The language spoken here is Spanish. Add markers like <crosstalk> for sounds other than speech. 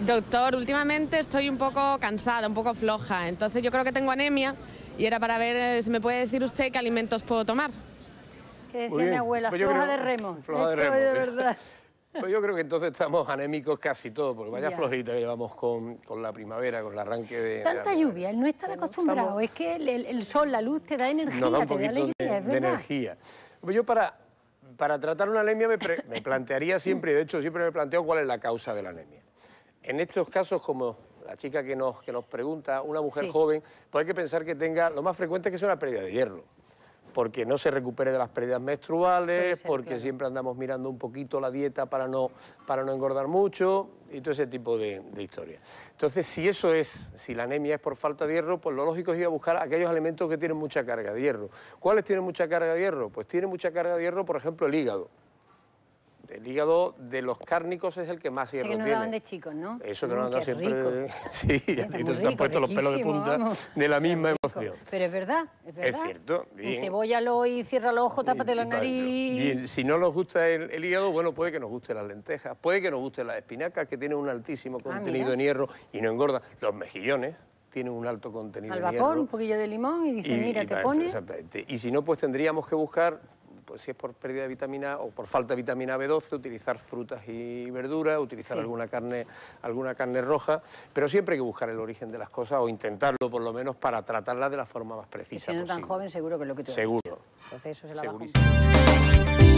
Doctor, últimamente estoy un poco cansada, un poco floja, entonces yo creo que tengo anemia y era para ver eh, si me puede decir usted qué alimentos puedo tomar. ¿Qué decía mi abuela, pues floja de remo. Floja de remo. De verdad. <laughs> Pues yo creo que entonces estamos anémicos casi todos, porque vaya flojita que llevamos con, con, la primavera, con el arranque de... Tanta lluvia, él no está acostumbrado, es que el, sol, la luz te da energía, te da de, energía. Pues yo para, para tratar una anemia me, me <laughs> plantearía siempre, y de hecho siempre me planteo cuál es la causa de la anemia. En estos casos, como la chica que nos, que nos pregunta, una mujer joven, pues hay que pensar que tenga, lo más frecuente es que sea una pérdida de hierro, porque no se recupere de las pérdidas menstruales, porque siempre andamos mirando un poquito la dieta para no, para no engordar mucho y todo ese tipo de, historias. Entonces, si eso es, si la anemia es por falta de hierro, pues lo lógico es ir a buscar aquellos alimentos que tienen mucha carga de hierro. ¿Cuáles tienen mucha carga de hierro? Pues tiene mucha carga de hierro, por ejemplo, el hígado el hígado de los cárnicos es el que más hierro tiene. Sí, que nos daban de chicos, ¿no? Eso que nos han dado siempre... <laughs> Sí, ya te han puesto los pelos de punta de la misma emoción. Pero es verdad, es verdad. Es cierto. Y Cebóllalo y cierra los ojos, tápate la nariz. Bien, si no nos gusta el, hígado, bueno, puede que nos guste las lentejas, puede que nos guste las espinacas, que tienen un altísimo ah, contenido de en hierro y no engorda. Los mejillones tienen un alto contenido Al vapor, un poquillo de limón y dicen, mira, te pones... Exactamente. Y si no, pues tendríamos que buscar pues, si es por pérdida de vitamina o por falta de vitamina B12, utilizar frutas y verduras, utilizar alguna, carne, alguna carne roja, pero siempre hay que buscar el origen de las cosas o intentarlo por lo menos para tratarlas de la forma más precisa. siendo tan joven seguro que es lo que tú Seguro. Entonces eso se